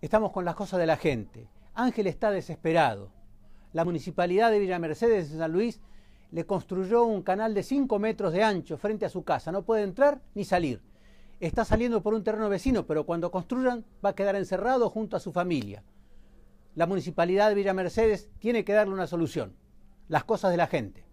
Estamos con las cosas de la gente. Ángel está desesperado. La municipalidad de Villa Mercedes San Luis le construyó un canal de 5 metros de ancho frente a su casa. No puede entrar ni salir. Está saliendo por un terreno vecino, pero cuando construyan va a quedar encerrado junto a su familia. La municipalidad de Villa Mercedes tiene que darle una solución. Las cosas de la gente.